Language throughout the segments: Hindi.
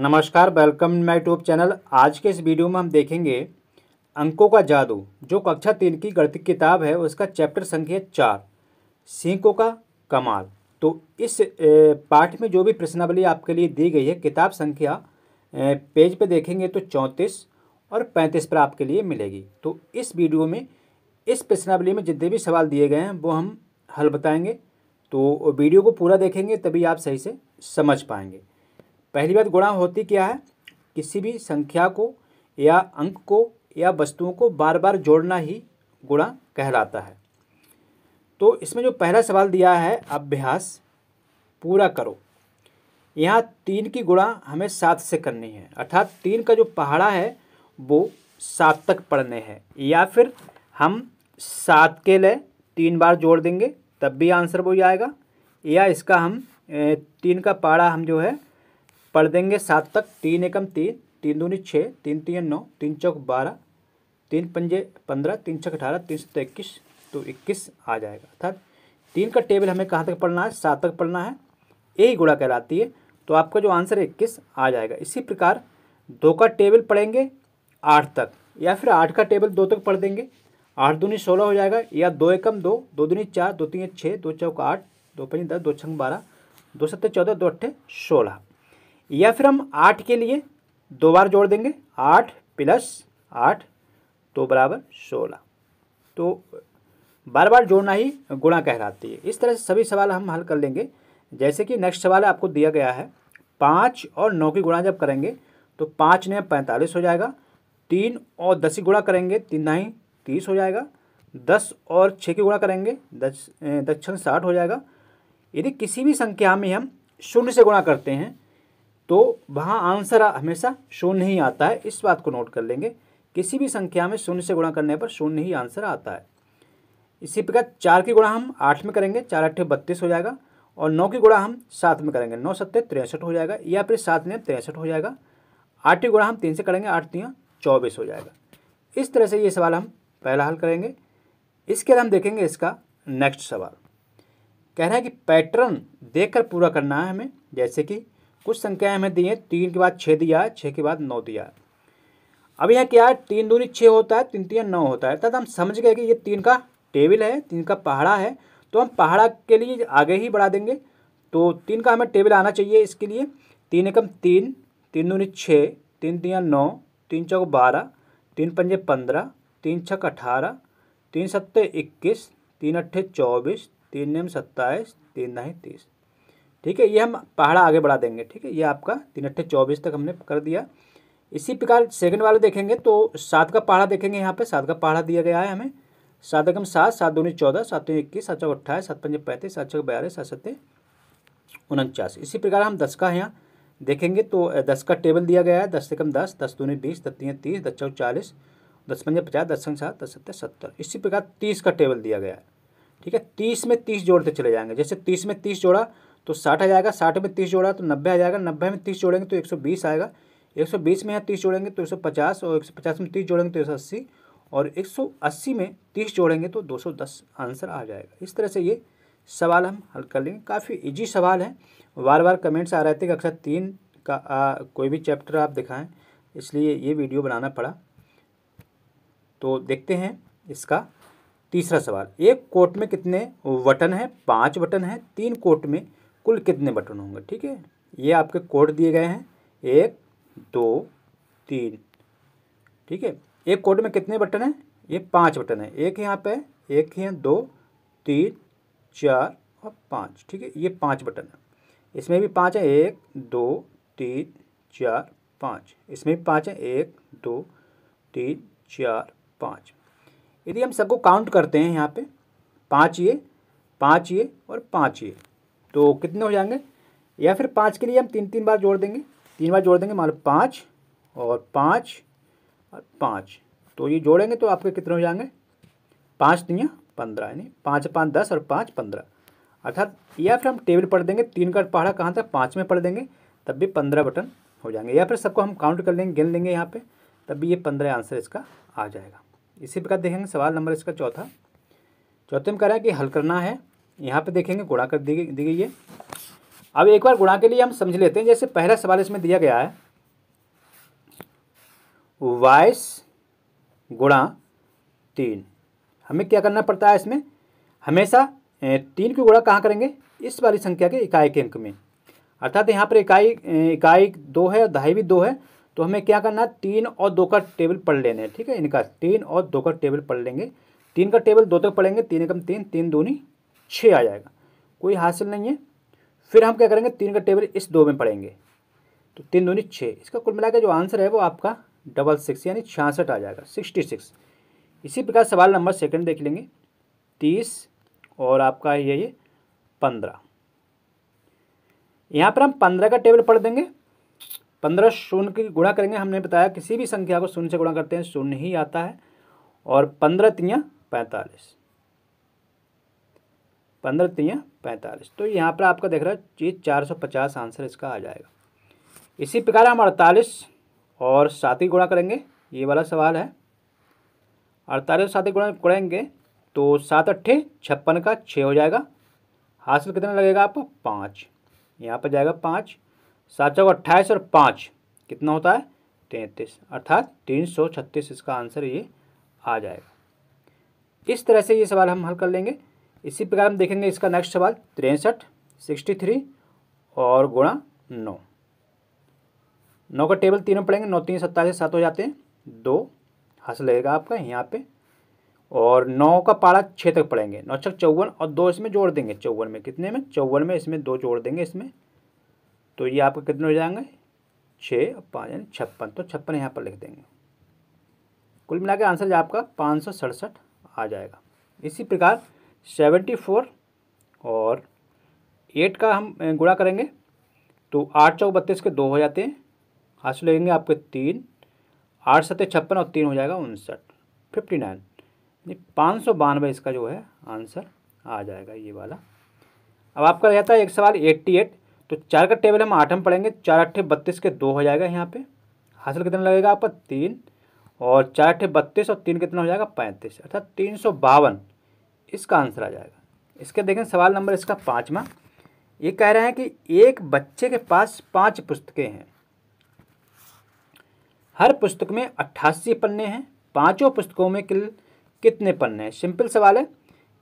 नमस्कार वेलकम माई ट्यूब चैनल आज के इस वीडियो में हम देखेंगे अंकों का जादू जो कक्षा तीन की गणित किताब है उसका चैप्टर संख्या चार सीकों का कमाल तो इस पाठ में जो भी प्रश्नावली आपके लिए दी गई है किताब संख्या पेज पे देखेंगे तो चौंतीस और पैंतीस पर आपके लिए मिलेगी तो इस वीडियो में इस प्रश्नावली में जितने भी सवाल दिए गए हैं वो हम हल बताएँगे तो वीडियो को पूरा देखेंगे तभी आप सही से समझ पाएंगे पहली बात गुणा होती क्या है किसी भी संख्या को या अंक को या वस्तुओं को बार बार जोड़ना ही गुणा कहलाता है तो इसमें जो पहला सवाल दिया है अभ्यास पूरा करो यहाँ तीन की गुणा हमें सात से करनी है अर्थात तीन का जो पहाड़ा है वो सात तक पढ़ने हैं या फिर हम सात के लिए तीन बार जोड़ देंगे तब भी आंसर वही आएगा या इसका हम तीन का पहाड़ा हम जो है पढ़ देंगे सात तक तीन एकम तीन तीन दूनी छः तीन तीन नौ तीन चौक बारह तीन पंजे पंद्रह तीन छः अठारह तीन सौ इक्कीस तो इक्कीस आ जाएगा अर्थात तीन का टेबल हमें कहाँ तक पढ़ना है सात तक पढ़ना है यही गुड़ा कहलाती है तो आपका जो आंसर है इक्कीस आ जाएगा इसी प्रकार दो का टेबल पढ़ेंगे आठ तक या फिर आठ का टेबल दो तक पढ़ देंगे आठ दूनी सोलह हो जाएगा या दो एकम दो दो दूनी चार दो तीन छः दो चौक आठ दो पंजी दस दो छंग बारह दो सत्तर चौदह दो अट्ठे सोलह या फिर हम आठ के लिए दो बार जोड़ देंगे आठ प्लस आठ तो बराबर सोलह तो बार बार जोड़ना ही गुणा कहलाती है इस तरह से सभी सवाल हम हल कर लेंगे जैसे कि नेक्स्ट सवाल आपको दिया गया है पाँच और नौ की गुणा जब करेंगे तो पाँच ने पैंतालीस हो जाएगा तीन और दस की गुणा करेंगे तीन नाई तीस हो जाएगा दस और छः की गुणा करेंगे दस दक्षिण साठ हो जाएगा यदि किसी भी संख्या में हम शून्य से गुणा करते हैं तो वहाँ आंसर हमेशा शून्य ही आता है इस बात को नोट कर लेंगे किसी भी संख्या में शून्य से गुणा करने पर शून्य ही आंसर आता है इसी प्रकार चार की गुणा हम आठ में करेंगे चार अट्ठे बत्तीस हो जाएगा और नौ की गुणा हम सात में करेंगे नौ सत्ते तिरसठ हो जाएगा या फिर सात ने तिरसठ हो जाएगा आठ की गुणा हम तीन से करेंगे आठ तीन चौबीस हो जाएगा इस तरह से ये सवाल हम पहला हल करेंगे इसके बाद हम देखेंगे इसका नेक्स्ट सवाल कह रहा है कि पैटर्न देखकर पूरा करना है हमें जैसे कि कुछ संख्याएं हमें दी हैं तीन के बाद छः दिया छः के बाद नौ दिया अब यहाँ क्या है तीन दूनी छः होता है तीन तीन नौ होता है अर्थात हम समझ गए कि ये तीन का टेबल है तीन का पहाड़ा है तो हम पहाड़ा के लिए आगे ही बढ़ा देंगे तो तीन का हमें टेबल आना चाहिए इसके लिए तीन एकम तीन तीन दूनी छः तीन तीन नौ तीन चौक बारह तीन पंजे पंद्रह तीन छक अठारह तीन सत्ते इक्कीस तीन अट्ठे चौबीस तीन नम सत्ताईस तीन नहीं तीस ठीक है ये हम पहाड़ा आगे बढ़ा देंगे ठीक है ये आपका तीन अट्ठे चौबीस तक हमने कर दिया इसी प्रकार सेकंड वाले देखेंगे तो सात का पहाड़ा देखेंगे यहाँ पे सात का पहाड़ा दिया गया है हमें सात एकम सात सात दूनी चौदह सात तीन इक्कीस सात चौक अट्ठाईस सात पंजे पैंतीस सात छः बयालीस सात सत्ते उनचास इसी प्रकार हम दस का यहाँ देखेंगे तो दस का टेबल दिया गया है दस एकम दस दस दूनी बीस दस तीन तीस दस चौ चालीस दस पंजे पचास दस संग सात दस सत्तर सत्तर इसी प्रकार तीस का टेबल दिया गया है ठीक है तीस में तीस जोड़ते चले जाएंगे जैसे तीस में तीस जोड़ा तो साठ आ जाएगा साठ में तीस जोड़ा तो नब्बे आ जाएगा नब्बे में तीस जोड़ेंगे तो एक सौ बीस आएगा एक सौ बीस में यहाँ तीस जोड़ेंगे तो एक सौ पचास और एक सौ पचास में तीस जोड़ेंगे तो एक सौ अस्सी और एक सौ अस्सी में तीस जोड़ेंगे तो दो सौ दस आंसर आ जाएगा इस तरह से ये सवाल हम हल कर लेंगे काफ़ी इजी सवाल है बार बार कमेंट्स आ रहे थे कक्षा तीन का आ, कोई भी चैप्टर आप दिखाएं इसलिए ये वीडियो बनाना पड़ा तो देखते हैं इसका तीसरा सवाल एक कोट में कितने बटन हैं पाँच बटन हैं तीन कोट में कुल कितने बटन होंगे ठीक है ये आपके कोड दिए गए हैं एक दो तीन ठीक है एक कोड में कितने बटन हैं ये पांच बटन है एक यहाँ पे एक हैं दो तीन चार और पाँच ठीक है ये पांच बटन है इसमें भी पांच है एक दो तीन चार पाँच इसमें भी पाँच है एक दो तीन चार पाँच यदि हम सबको काउंट करते हैं यहाँ पे पाँच ये पाँच ये और पाँच ये तो कितने हो जाएंगे या फिर पाँच के लिए हम तीन तीन बार जोड़ देंगे तीन बार जोड़ देंगे मान लो पाँच और पाँच और पाँच तो ये जोड़ेंगे तो आपके कितने हो जाएंगे पाँच दिया पंद्रह यानी पाँच पाँच दस और पाँच पंद्रह अर्थात या फिर हम टेबल पढ़ देंगे तीन का पहाड़ा कहाँ था पाँच में पढ़ देंगे तब भी पंद्रह बटन हो जाएंगे या फिर सबको हम काउंट कर लेंगे गिन लेंगे यहाँ पे तब भी ये पंद्रह आंसर इसका आ जाएगा इसी प्रकार देखेंगे सवाल नंबर इसका चौथा चौथे में कह रहा है कि हल करना है यहाँ पे देखेंगे गुणा कर दी दी गई है अब एक बार गुणा के लिए हम समझ लेते हैं जैसे पहला सवाल इसमें दिया गया है वाइस गुणा तीन हमें क्या करना पड़ता है इसमें हमेशा तीन की गुणा कहाँ करेंगे इस वाली संख्या के इकाई के अंक में अर्थात यहाँ पर इकाई इकाई दो है और दहाई भी दो है तो हमें क्या करना है तीन और दो का टेबल पढ़ लेने ठीक है इनका तीन और दो का टेबल पढ़ लेंगे तीन का टेबल दो तक पढ़ेंगे तीन एकम तीन तीन दूनी छः आ जाएगा कोई हासिल नहीं है फिर हम क्या करेंगे तीन का टेबल इस दो में पढ़ेंगे तो तीन दोनों छः इसका कुल मिला जो आंसर है वो आपका डबल सिक्स यानी छियासठ आ जाएगा सिक्सटी सिक्स इसी प्रकार सवाल नंबर सेकंड देख लेंगे तीस और आपका ये ये पंद्रह यहाँ पर हम पंद्रह का टेबल पढ़ देंगे पंद्रह शून्य की गुणा करेंगे हमने बताया किसी भी संख्या को शून्य से गुणा करते हैं शून्य ही आता है और पंद्रह तियाँ पैंतालीस पंद्रह तीन पैंतालीस तो यहाँ पर आपका देख रहा है चीज चार सौ पचास आंसर इसका आ जाएगा इसी प्रकार हम अड़तालीस और सात ही गुणा करेंगे ये वाला सवाल है अड़तालीस साथ ही गुणा करेंगे तो सात अट्ठे छप्पन का छः हो जाएगा हासिल कितना लगेगा आपको पाँच यहाँ पर जाएगा पाँच सात सौ अट्ठाईस और पाँच कितना होता है तैंतीस अर्थात तीन सौ छत्तीस इसका आंसर ये आ जाएगा इस तरह से ये सवाल हम हल कर लेंगे इसी प्रकार हम देखेंगे इसका नेक्स्ट सवाल तिरसठ सिक्सटी थ्री और गुणा नौ नौ का टेबल तीनों पड़ेंगे नौ तीन सत्ताईस सात हो जाते हैं दो हासिल लगेगा आपका यहाँ पे और नौ का पारा छः तक पड़ेंगे नौ छः चौवन और दो इसमें जोड़ देंगे चौवन में कितने में चौवन में इसमें दो जोड़ देंगे इसमें तो ये आपके कितने हो जाएंगे छः पाँच यानी छप्पन तो छप्पन यहाँ पर लिख देंगे कुल मिला के आंसर आपका पाँच सौ सड़सठ आ जाएगा इसी प्रकार सेवेंटी फोर और एट का हम गुणा करेंगे तो आठ चौक बत्तीस के दो हो जाते हैं हाथ लगेंगे आपके तीन आठ सत्य छप्पन और तीन हो जाएगा उनसठ फिफ्टी नाइन यानी पाँच सौ बानवे इसका जो है आंसर आ जाएगा ये वाला अब आपका रहता है एक सवाल एट्टी एट तो चार का टेबल हम आठ में पढ़ेंगे चार अट्ठे बत्तीस के दो हो जाएगा यहाँ पे हासिल कितना लगेगा आपका तीन और चार अट्ठे बत्तीस और तीन कितना हो जाएगा पैंतीस अर्थात तीन सौ बावन इसका आंसर आ जाएगा इसके देखें सवाल नंबर इसका पाँचवा ये कह रहे हैं कि एक बच्चे के पास पांच पुस्तकें हैं हर पुस्तक में अट्ठासी पन्ने हैं पांचों पुस्तकों में किल कितने पन्ने हैं सिंपल सवाल है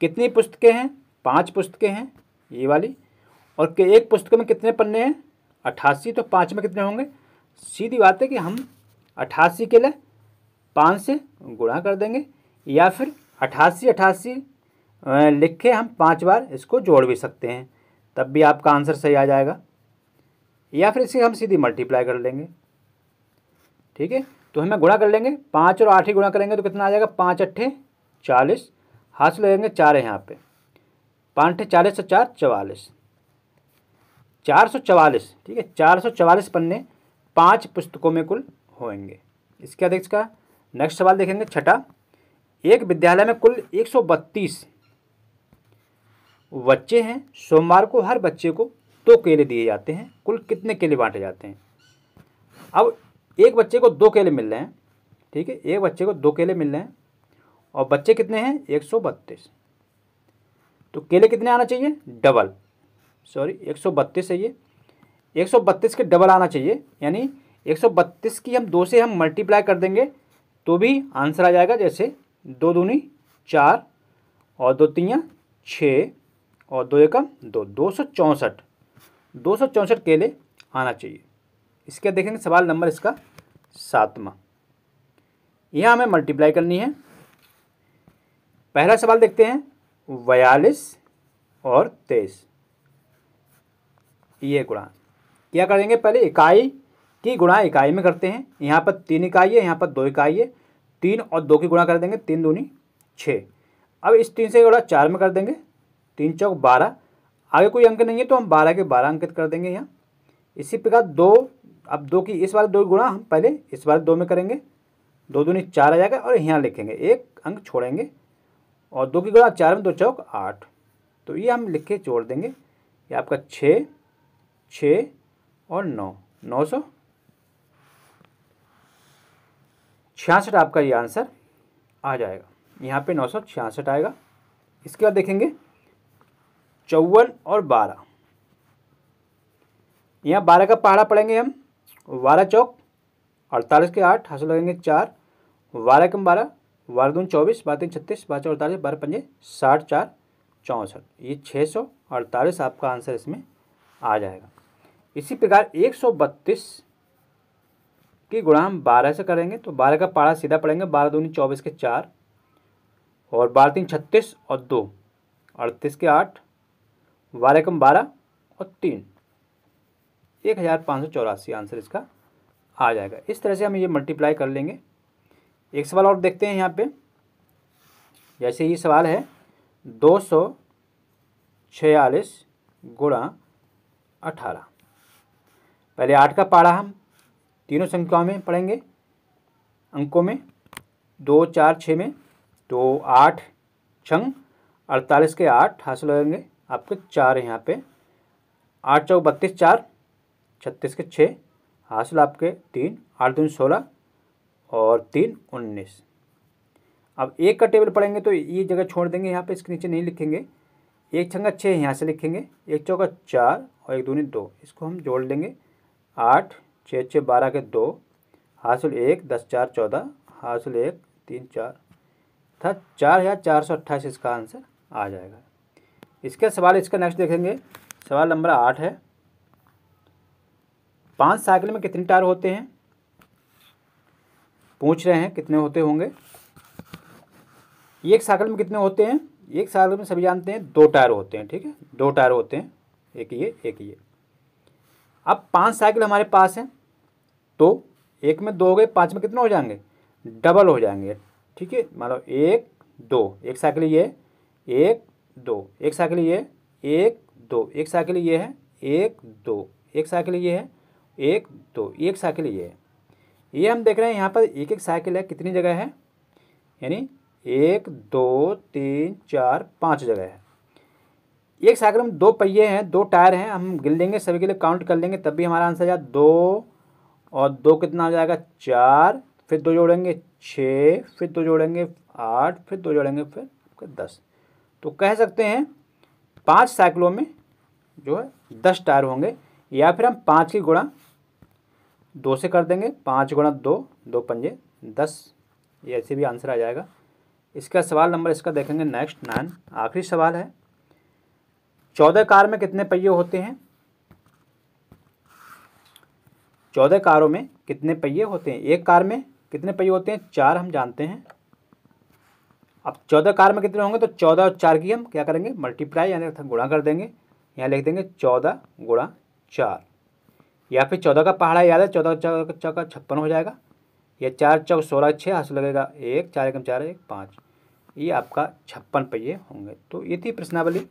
कितनी पुस्तकें हैं पांच पुस्तकें हैं ये वाली और के एक पुस्तक में कितने पन्ने हैं अट्ठासी तो पाँच में कितने होंगे सीधी बात है कि हम अट्ठासी के लिए पाँच से गुणा कर देंगे या फिर अट्ठासी अट्ठासी लिख के हम पाँच बार इसको जोड़ भी सकते हैं तब भी आपका आंसर सही आ जाएगा या फिर इसे हम सीधी मल्टीप्लाई कर लेंगे ठीक है तो हमें गुणा कर लेंगे पाँच और आठ ही गुणा करेंगे तो कितना आ जाएगा पाँच अट्ठे चालीस हाथ से लगेंगे चार है यहाँ पे पाँच अट्ठे चालीस से चार चवालीस चार सौ चवालीस ठीक है चार सौ चवालीस पन्ने पाँच पुस्तकों में कुल होंगे इसके अध्यक्ष का नेक्स्ट सवाल देखेंगे छठा एक विद्यालय में कुल एक सौ बत्तीस बच्चे हैं सोमवार को हर बच्चे को दो केले दिए जाते हैं कुल कितने केले बांटे जाते हैं अब एक बच्चे को दो केले मिल रहे हैं ठीक है एक बच्चे को दो केले मिल रहे हैं और बच्चे कितने हैं एक सौ बत्तीस तो केले कितने आना चाहिए डबल सॉरी एक सौ बत्तीस है ये एक सौ बत्तीस के डबल आना चाहिए यानी एक सौ बत्तीस की हम दो से हम मल्टीप्लाई कर देंगे तो भी आंसर आ जाएगा जैसे दो दूनी चार और दो तीन छः और दो एकम दो दो सौ चौंसठ दो सौ चौंसठ केले आना चाहिए इसके देखेंगे सवाल नंबर इसका सातवा यह हमें मल्टीप्लाई करनी है पहला सवाल देखते हैं बयालीस और तेईस ये गुणा क्या करेंगे पहले इकाई की गुणा इकाई में करते हैं यहाँ पर तीन इकाई है यहाँ पर दो इकाई है तीन और दो की गुणा कर देंगे तीन दूनी छः अब इस तीन से गुणा चार में कर देंगे तीन चौक बारह आगे कोई अंक नहीं है तो हम बारह के बारह अंकित कर देंगे यहाँ इसी प्रकार दो अब दो की इस बार दो गुणा हम पहले इस बार दो में करेंगे दो दूनी चार आ जाएगा और यहाँ लिखेंगे एक अंक छोड़ेंगे और दो की गुणा चार में दो चौक आठ तो ये हम लिख के छोड़ देंगे ये आपका छः छः और नौ नौ सौ छियासठ आपका ये आंसर आ जाएगा यहाँ पे नौ सौ छियासठ आएगा इसके बाद देखेंगे चौवन और बारह यहाँ बारह का पहाड़ा पढ़ेंगे हम बारह चौक अड़तालीस के आठ हासिल लगेंगे चार बारह कम बारह बारह दून चौबीस बारह तीन छत्तीस बारह चौ अड़तालीस बारह पंजे साठ चार चौंसठ ये छः सौ अड़तालीस आपका आंसर इसमें आ जाएगा इसी प्रकार एक सौ बत्तीस की गुणा हम बारह से करेंगे तो बारह का पारा सीधा पड़ेंगे बारह दूनी चौबीस के चार और बारह तीन छत्तीस और दो अड़तीस के आठ बारह बारह और तीन एक हज़ार पाँच सौ चौरासी आंसर इसका आ जाएगा इस तरह से हम ये मल्टीप्लाई कर लेंगे एक सवाल और देखते हैं यहाँ पे जैसे ये सवाल है दो सौ छियालीस गुणा अठारह पहले आठ का पारा हम तीनों संख्याओं में पढ़ेंगे अंकों में दो चार छः में तो आठ छंग अड़तालीस के आठ हासिल होंगे आपके चार है यहाँ पे आठ चौक बत्तीस चार छत्तीस के छः हासिल आपके तीन आठ दून सोलह और तीन उन्नीस अब एक का टेबल पढ़ेंगे तो ये जगह छोड़ देंगे यहाँ पे इसके नीचे नहीं लिखेंगे एक छंगा छः यहाँ से लिखेंगे एक चौका चार और एक दूनी दो इसको हम जोड़ लेंगे आठ छः छः बारह के दो हासिल एक दस चार चौदह हासिल एक तीन चार था चार हज़ार चार सौ अट्ठाईस इसका आंसर आ जाएगा इसके सवाल इसका नेक्स्ट देखेंगे सवाल नंबर आठ है पांच साइकिल में कितने टायर होते हैं पूछ रहे हैं कितने होते होंगे एक साइकिल में कितने होते हैं एक साइकिल में सभी जानते हैं दो टायर होते हैं ठीक है दो टायर होते हैं एक ये एक ये अब पांच साइकिल हमारे पास हैं तो एक में दो हो गए पाँच में कितने हो जाएंगे डबल हो जाएंगे ठीक है मान लो एक दो एक साइकिल ये एक दो एक साइकिल ये एक दो एक साइकिल ये है एक दो एक साइकिल ये है एक दो एक साइकिल ये है ये हम देख रहे हैं यहाँ पर एक एक साइकिल है कितनी जगह है यानी एक दो तीन चार पाँच जगह है एक साइकिल में दो पहिए हैं दो टायर हैं हम गिन लेंगे सभी के लिए काउंट कर लेंगे तब भी हमारा आंसर जाए दो और दो कितना हो जाएगा चार फिर दो जोड़ेंगे छः फिर दो जोड़ेंगे आठ फिर दो जोड़ेंगे फिर दस तो कह सकते हैं पाँच साइकिलों में जो है दस टायर होंगे या फिर हम पाँच की गुणा दो से कर देंगे पाँच गुणा दो दो पंजे दस ये ऐसे भी आंसर आ जाएगा इसका सवाल नंबर इसका देखेंगे नेक्स्ट नाइन आखिरी सवाल है चौदह कार में कितने पहिए होते हैं चौदह कारों में कितने पहिए होते हैं एक कार में कितने पहिए होते हैं चार हम जानते हैं अब चौदह कार में कितने होंगे तो चौदह और चार की हम क्या करेंगे मल्टीप्लाई यानी अर्थात गुणा कर देंगे यहाँ लिख देंगे चौदह गुणा चार या फिर चौदह का पहाड़ा याद है चौदह चौदह चौका छप्पन हो जाएगा या चार चौक सोलह छः हाथ लगेगा एक चार एकम चार एक पाँच ये आपका छप्पन पहिए होंगे तो ये थी प्रश्नावली